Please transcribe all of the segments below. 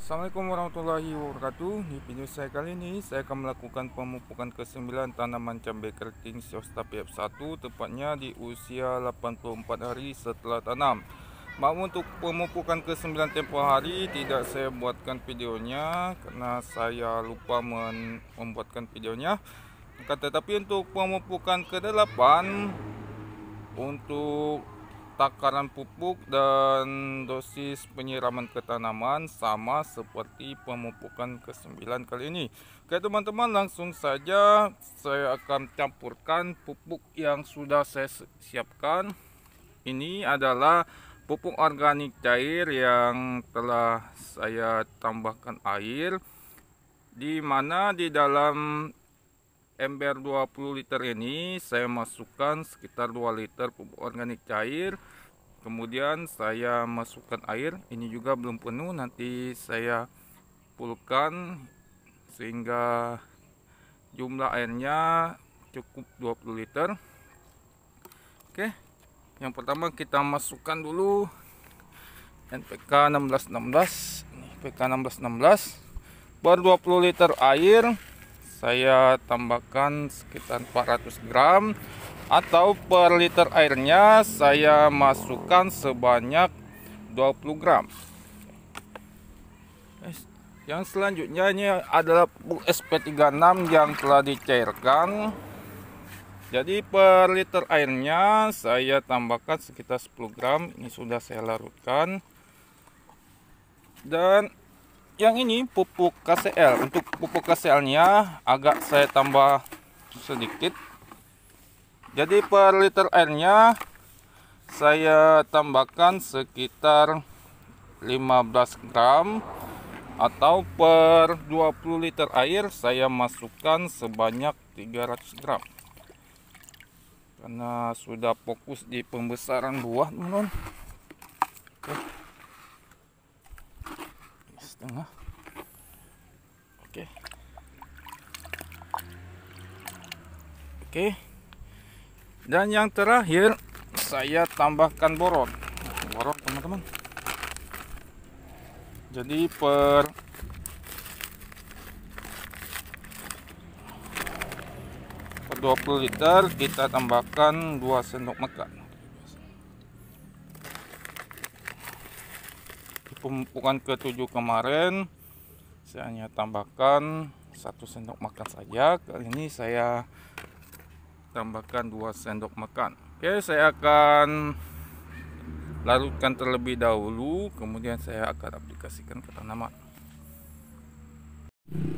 Assalamualaikum warahmatullahi wabarakatuh Di video saya kali ini saya akan melakukan pemupukan ke-9 tanaman cabai keriting siostapiap 1 Tepatnya di usia 84 hari setelah tanam Maaf untuk pemupukan ke-9 tempoh hari tidak saya buatkan videonya Karena saya lupa membuatkan videonya Tetapi untuk pemupukan ke-8 Untuk takaran pupuk dan dosis penyiraman ke tanaman sama seperti pemupukan ke-9 kali ini. Oke teman-teman langsung saja saya akan campurkan pupuk yang sudah saya siapkan. Ini adalah pupuk organik cair yang telah saya tambahkan air di mana di dalam ember 20 liter ini saya masukkan sekitar 2 liter pupuk organik cair kemudian saya masukkan air ini juga belum penuh nanti saya pulkan sehingga jumlah airnya cukup 20 liter oke yang pertama kita masukkan dulu NPK 1616 NPK 16 1616 bar 20 liter air saya tambahkan sekitar 400 gram atau per liter airnya saya masukkan sebanyak 20 gram eh, yang selanjutnya ini adalah SP36 yang telah dicairkan jadi per liter airnya saya tambahkan sekitar 10 gram ini sudah saya larutkan dan yang ini pupuk KCL untuk pupuk KCL nya agak saya tambah sedikit jadi per liter airnya saya tambahkan sekitar 15 gram atau per 20 liter air saya masukkan sebanyak 300 gram karena sudah fokus di pembesaran buah teman-teman tengah oke okay. oke okay. dan yang terakhir saya tambahkan boron boron teman-teman jadi per per 20 liter kita tambahkan 2 sendok makan pembukaan ketujuh kemarin saya hanya tambahkan satu sendok makan saja kali ini saya tambahkan dua sendok makan oke saya akan larutkan terlebih dahulu kemudian saya akan aplikasikan ke tanaman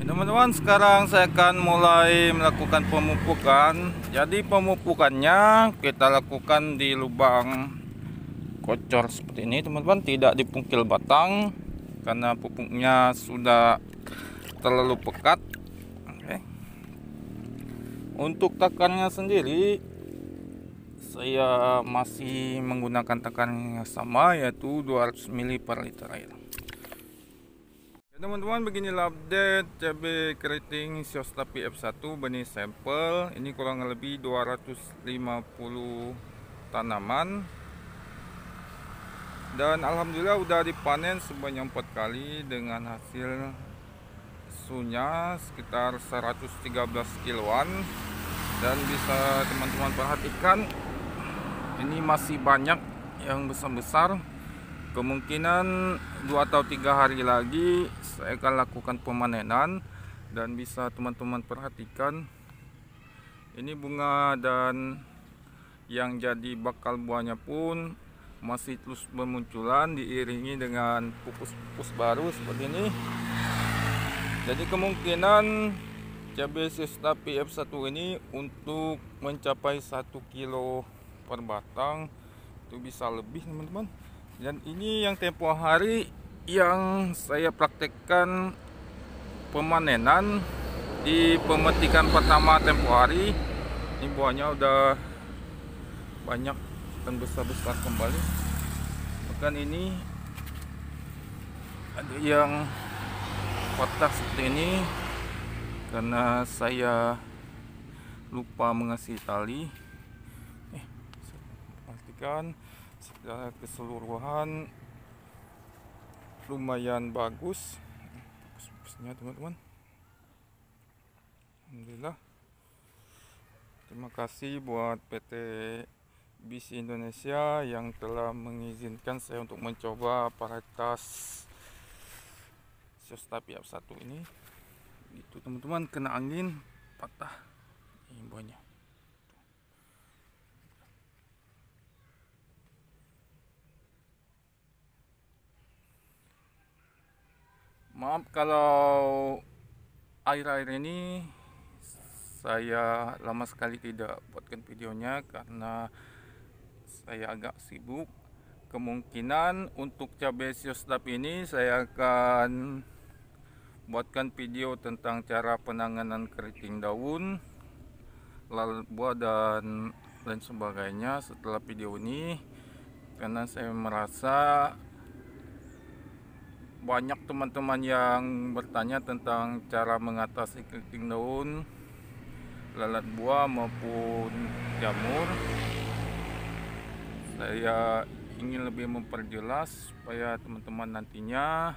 teman-teman sekarang saya akan mulai melakukan pemupukan jadi pemupukannya kita lakukan di lubang kocor seperti ini teman-teman tidak dipungkil batang karena pupuknya sudah terlalu pekat okay. untuk tekannya sendiri saya masih menggunakan takaran yang sama yaitu 200 ml per liter air ya, teman-teman beginilah update cabai keriting Siostapi F1 benih sampel ini kurang lebih 250 tanaman dan alhamdulillah udah dipanen sebanyak empat kali dengan hasil sunya sekitar 113 kiloan dan bisa teman-teman perhatikan ini masih banyak yang besar-besar kemungkinan dua atau tiga hari lagi saya akan lakukan pemanenan dan bisa teman-teman perhatikan ini bunga dan yang jadi bakal buahnya pun masih terus bermunculan diiringi dengan pupus-pupus baru seperti ini jadi kemungkinan cabai sista PF1 ini untuk mencapai 1 kilo per batang itu bisa lebih teman-teman dan ini yang tempo hari yang saya praktekkan pemanenan di pemetikan pertama tempo hari ini buahnya udah banyak membesar-besar kembali bahkan ini ada yang kotak seperti ini karena saya lupa mengasih tali eh, pastikan secara keseluruhan lumayan bagus bagusnya teman-teman Alhamdulillah terima kasih buat PT bis Indonesia yang telah mengizinkan saya untuk mencoba paritas aparatus Sostapia 1 ini itu teman-teman kena angin patah imbaunya maaf kalau air-air ini saya lama sekali tidak buatkan videonya karena saya agak sibuk kemungkinan untuk cabai siostap ini saya akan buatkan video tentang cara penanganan keriting daun lalat buah dan lain sebagainya setelah video ini karena saya merasa banyak teman-teman yang bertanya tentang cara mengatasi keriting daun, lalat buah maupun jamur saya ingin lebih memperjelas supaya teman-teman nantinya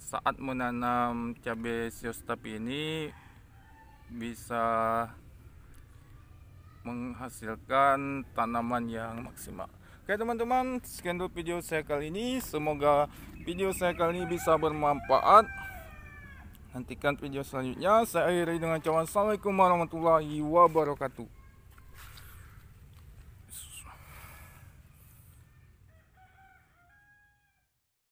saat menanam cabai siostapi ini bisa menghasilkan tanaman yang maksimal Oke teman-teman sekian dulu video saya kali ini semoga video saya kali ini bisa bermanfaat Nantikan video selanjutnya saya akhiri dengan ucapan Assalamualaikum warahmatullahi wabarakatuh